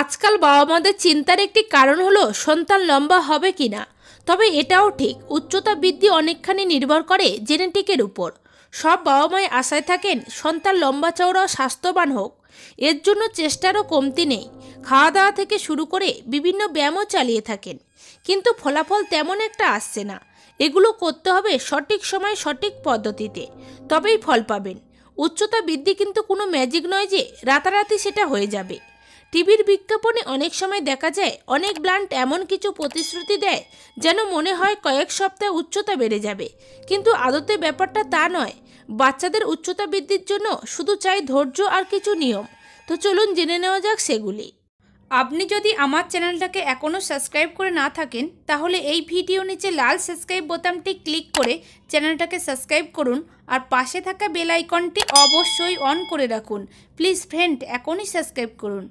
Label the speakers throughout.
Speaker 1: আজকাল বাবা মাদের চিন্তার একটি কারণ হলো সন্তান লম্বা হবে কি না তবে এটাও ঠিক উচ্চতা বৃদ্ধি অনেকখানি নির্ভর করে জেনেটিকের উপর সব বাবা মায় আশায় থাকেন সন্তান লম্বা চওড়া স্বাস্থ্যবান হোক এর জন্য চেষ্টারও কমতি নেই খাওয়া দাওয়া থেকে শুরু করে বিভিন্ন ব্যায়ামও চালিয়ে থাকেন কিন্তু ফলাফল তেমন একটা আসছে না এগুলো করতে হবে সঠিক সময় সঠিক পদ্ধতিতে তবেই ফল পাবেন উচ্চতা বৃদ্ধি কিন্তু কোনো ম্যাজিক নয় যে রাতারাতি সেটা হয়ে যাবে টিভির বিজ্ঞাপনে অনেক সময় দেখা যায় অনেক ব্লান্ট এমন কিছু প্রতিশ্রুতি দেয় যেন মনে হয় কয়েক সপ্তাহ উচ্চতা বেড়ে যাবে কিন্তু আদতে ব্যাপারটা তা নয় বাচ্চাদের উচ্চতা বৃদ্ধির জন্য শুধু চাই ধৈর্য আর কিছু নিয়ম তো চলুন জেনে নেওয়া যাক সেগুলি আপনি যদি আমার চ্যানেলটাকে এখনও সাবস্ক্রাইব করে না থাকেন তাহলে এই ভিডিও নিচে লাল সাবস্ক্রাইব বোতামটি ক্লিক করে চ্যানেলটাকে সাবস্ক্রাইব করুন আর পাশে থাকা বেল আইকনটি অবশ্যই অন করে রাখুন প্লিজ ফ্রেন্ড এখনই সাবস্ক্রাইব করুন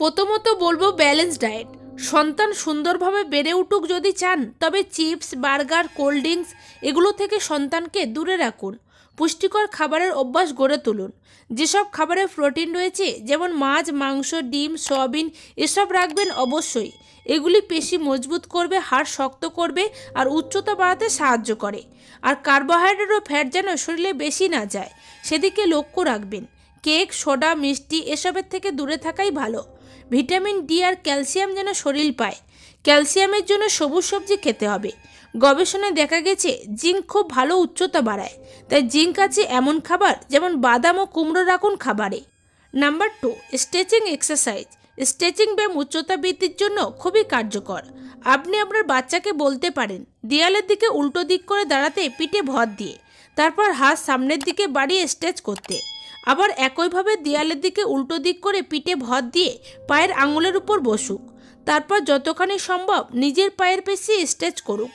Speaker 1: প্রথমত বলবো ব্যালেন্স ডায়েট সন্তান সুন্দরভাবে বেড়ে উঠুক যদি চান তবে চিপস বার্গার কোল্ড ড্রিঙ্কস এগুলো থেকে সন্তানকে দূরে রাখুন পুষ্টিকর খাবারের অভ্যাস গড়ে তুলুন যেসব খাবারে প্রোটিন রয়েছে যেমন মাছ মাংস ডিম সয়াবিন এসব রাখবেন অবশ্যই এগুলি পেশি মজবুত করবে হাড় শক্ত করবে আর উচ্চতা বাড়াতে সাহায্য করে আর কার্বোহাইড্রেট ও ফ্যাট যেন শরীরে বেশি না যায় সেদিকে লক্ষ্য রাখবেন কেক সোডা মিষ্টি এসবের থেকে দূরে থাকাই ভালো ভিটামিন ডি আর ক্যালসিয়াম যেন শরীর পায় ক্যালসিয়ামের জন্য সবুজ সবজি খেতে হবে গবেষণায় দেখা গেছে জিঙ্ক খুব ভালো উচ্চতা বাড়ায় তাই জিঙ্ক আছে এমন খাবার যেমন বাদাম ও কুমড়ো রাখুন খাবারে number two stretching exercise stretching ব্যায়াম উচ্চতা বৃদ্ধির জন্য খুবই কার্যকর আপনি আপনার বাচ্চাকে বলতে পারেন দেয়ালের দিকে উল্টো দিক করে দাঁড়াতে পিঠে ভর দিয়ে তারপর হাত সামনের দিকে বাড়িয়ে স্ট্রেচ করতে আবার একইভাবে দেয়ালের দিকে উল্টো দিক করে পিঠে ভর দিয়ে পায়ের আঙুলের উপর বসুক তারপর যতখানি সম্ভব নিজের পায়ের পেশি স্ট্রেচ করুক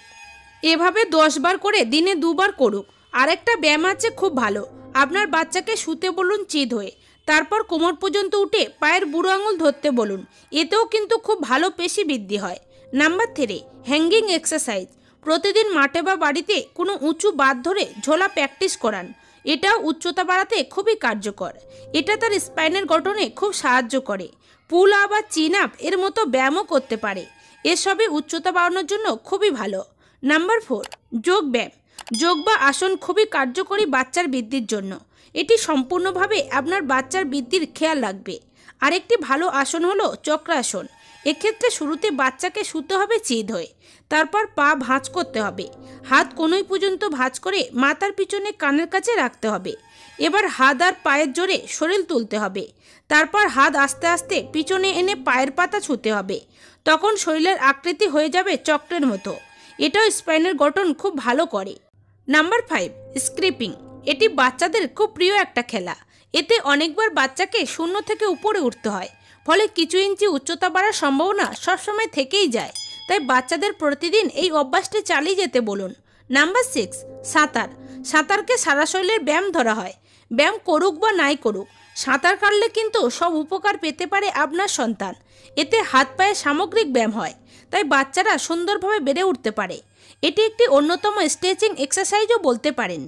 Speaker 1: এভাবে দশবার করে দিনে দুবার করুক আরেকটা ব্যায়াম আছে খুব ভালো আপনার বাচ্চাকে শুতে বলুন চিদ হয়ে তারপর কোমর পর্যন্ত উঠে পায়ের বুড়ো আঙুল ধরতে বলুন এতেও কিন্তু খুব ভালো পেশি বৃদ্ধি হয় নাম্বার থ্রি হ্যাঙ্গিং এক্সারসাইজ প্রতিদিন মাঠে বা বাড়িতে কোনো উঁচু বাদ ধরে ঝোলা প্র্যাকটিস করান এটাও উচ্চতা বাড়াতে খুবই কার্যকর এটা তার স্পাইনের গঠনে খুব সাহায্য করে পুল আপ বা চিন আপ এর মতো ব্যায়ামও করতে পারে এসবই উচ্চতা বাড়ানোর জন্য খুবই ভালো নাম্বার ফোর যোগ ব্যায়াম যোগ বা আসন খুবই কার্যকরী বাচ্চার বৃদ্ধির জন্য এটি সম্পূর্ণভাবে আপনার বাচ্চার বৃদ্ধির খেয়াল রাখবে আরেকটি ভালো আসন হলো চক্রাসন এক্ষেত্রে শুরুতে বাচ্চাকে শুতে হবে চেদ হয়ে তারপর পা ভাঁজ করতে হবে হাত কোনোই পর্যন্ত ভাঁজ করে মাথার পিছনে কানের কাছে রাখতে হবে এবার হাত আর পায়ের জোরে শরীর তুলতে হবে তারপর হাত আস্তে আস্তে পিছনে এনে পায়ের পাতা ছুতে হবে তখন শরীরের আকৃতি হয়ে যাবে চক্রের মতো এটাও স্পাইনের গঠন খুব ভালো করে নাম্বার ফাইভ স্ক্রিপিং এটি বাচ্চাদের খুব প্রিয় একটা খেলা এতে অনেকবার বাচ্চাকে শূন্য থেকে উপরে উঠতে হয় ফলে কিছু ইঞ্চি উচ্চতা বাড়ার সম্ভাবনা সবসময় থেকেই যায় তাই বাচ্চাদের প্রতিদিন এই অভ্যাসটি চালিয়ে যেতে বলুন নাম্বার সিক্স সাঁতার সাঁতারকে সারা শরীরের ব্যায়াম ধরা হয় ব্যায়াম করুক বা নাই করুক সাঁতার কাটলে কিন্তু সব উপকার পেতে পারে আপনার সন্তান এতে হাত পায়ে সামগ্রিক ব্যায়াম হয় তাই বাচ্চারা সুন্দরভাবে বেড়ে উঠতে পারে এটি একটি অন্যতম স্ট্রেচিং এক্সারসাইজও বলতে পারেন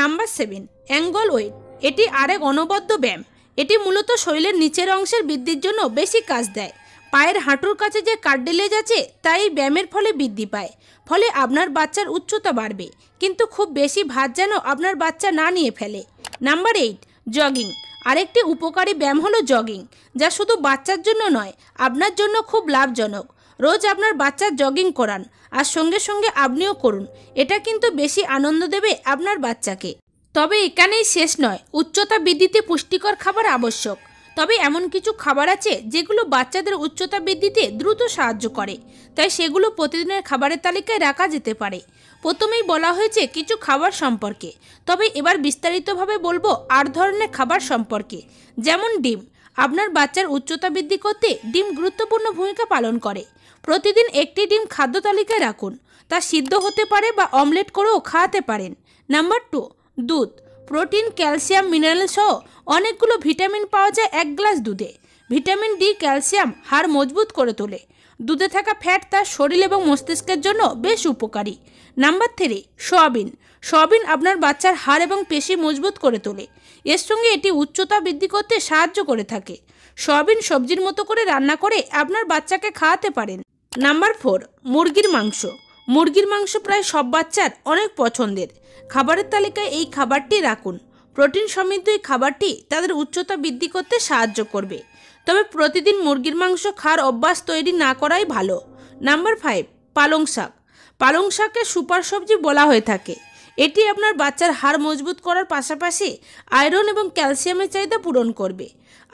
Speaker 1: নাম্বার সেভেন অ্যাঙ্গল ওয়েট এটি আরেক অনবদ্য ব্যায়াম এটি মূলত শরীরের নিচের অংশের বৃদ্ধির জন্য বেশি কাজ দেয় পায়ের হাঁটুর কাছে যে কার্ডেলেজ আছে তাই ব্যায়ামের ফলে বৃদ্ধি পায় ফলে আপনার বাচ্চার উচ্চতা বাড়বে কিন্তু খুব বেশি ভাত যেন আপনার বাচ্চা না নিয়ে ফেলে নাম্বার এইট জগিং আরেকটি উপকারী ব্যায়াম হলো জগিং যা শুধু বাচ্চার জন্য নয় আপনার জন্য খুব লাভজনক রোজ আপনার বাচ্চার জগিং করান আর সঙ্গে সঙ্গে আপনিও করুন এটা কিন্তু বেশি আনন্দ দেবে আপনার বাচ্চাকে তবে এখানেই শেষ নয় উচ্চতা বৃদ্ধিতে পুষ্টিকর খাবার আবশ্যক তবে এমন কিছু খাবার আছে যেগুলো বাচ্চাদের উচ্চতা বৃদ্ধিতে দ্রুত সাহায্য করে তাই সেগুলো প্রতিদিনের খাবারের তালিকায় রাখা যেতে পারে প্রথমেই বলা হয়েছে কিছু খাবার সম্পর্কে তবে এবার বিস্তারিতভাবে বলবো আর ধরনের খাবার সম্পর্কে যেমন ডিম আপনার বাচ্চার উচ্চতা বৃদ্ধি করতে ডিম গুরুত্বপূর্ণ ভূমিকা পালন করে প্রতিদিন একটি ডিম খাদ্য তালিকায় রাখুন তা সিদ্ধ হতে পারে বা অমলেট করেও খাওয়াতে পারেন নাম্বার টু দুধ প্রোটিন ক্যালসিয়াম মিনারেল সহ অনেকগুলো ভিটামিন পাওয়া যায় এক গ্লাস দুধে ভিটামিন ডি ক্যালসিয়াম হাড় মজবুত করে তোলে দুধে থাকা ফ্যাট তার শরীর এবং মস্তিষ্কের জন্য বেশ উপকারী নাম্বার থ্রি সয়াবিন সয়াবিন আপনার বাচ্চার হাড় এবং পেশি মজবুত করে তোলে এর সঙ্গে এটি উচ্চতা বৃদ্ধি করতে সাহায্য করে থাকে সয়াবিন সবজির মতো করে রান্না করে আপনার বাচ্চাকে খাওয়াতে পারেন নাম্বার ফোর মুরগির মাংস মুরগির মাংস প্রায় সব বাচ্চার অনেক পছন্দের খাবারের তালিকায় এই খাবারটি রাখুন প্রোটিন সমৃদ্ধ এই খাবারটি তাদের উচ্চতা বৃদ্ধি করতে সাহায্য করবে তবে প্রতিদিন মুরগির মাংস খাওয়ার অভ্যাস তৈরি না করাই ভালো নাম্বার ফাইভ পালং শাক পালং শাককে সুপার সবজি বলা হয়ে থাকে এটি আপনার বাচ্চার হাড় মজবুত করার পাশাপাশি আয়রন এবং ক্যালসিয়ামের চাহিদা পূরণ করবে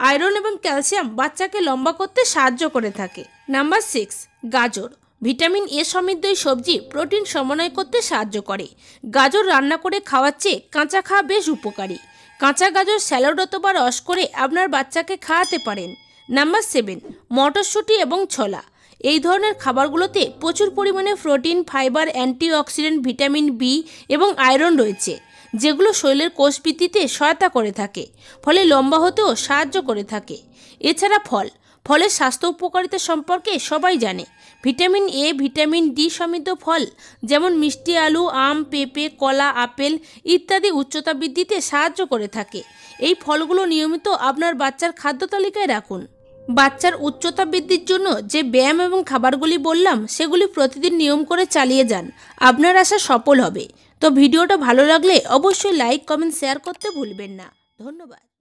Speaker 1: আয়রন এবং ক্যালসিয়াম বাচ্চাকে লম্বা করতে সাহায্য করে থাকে নাম্বার সিক্স গাজর ভিটামিন এ সমৃদ্ধ এই সবজি প্রোটিন সমন্বয় করতে সাহায্য করে গাজর রান্না করে খাওয়ার চেয়ে কাঁচা খাওয়া বেশ উপকারী কাঁচা গাজর স্যালাড অথবা রস করে আপনার বাচ্চাকে খাওয়াতে পারেন নাম্বার সেভেন মটরশুঁটি এবং ছোলা এই ধরনের খাবারগুলোতে প্রচুর পরিমাণে protein fibre antioxidant vitamin B এবং আয়রন রয়েছে যেগুলো শরীরের কোষবৃদ্ধিতে সহায়তা করে থাকে ফলে লম্বা হতেও সাহায্য করে থাকে এছাড়া ফল ফলের স্বাস্থ্য উপকারিতা সম্পর্কে সবাই জানে ভিটামিন এ ভিটামিন ডি সমৃদ্ধ ফল যেমন মিষ্টি আলু আম পেঁপে কলা আপেল ইত্যাদি উচ্চতা বৃদ্ধিতে সাহায্য করে থাকে এই ফলগুলো নিয়মিত আপনার বাচ্চার খাদ্য তালিকায় রাখুন বাচ্চার উচ্চতা বৃদ্ধির জন্য যে ব্যায়াম এবং খাবারগুলি বললাম সেগুলি প্রতিদিন নিয়ম করে চালিয়ে যান আপনার আশা সফল হবে তো ভিডিওটা ভালো লাগলে অবশ্যই লাইক কমেন্ট শেয়ার করতে ভুলবেন না ধন্যবাদ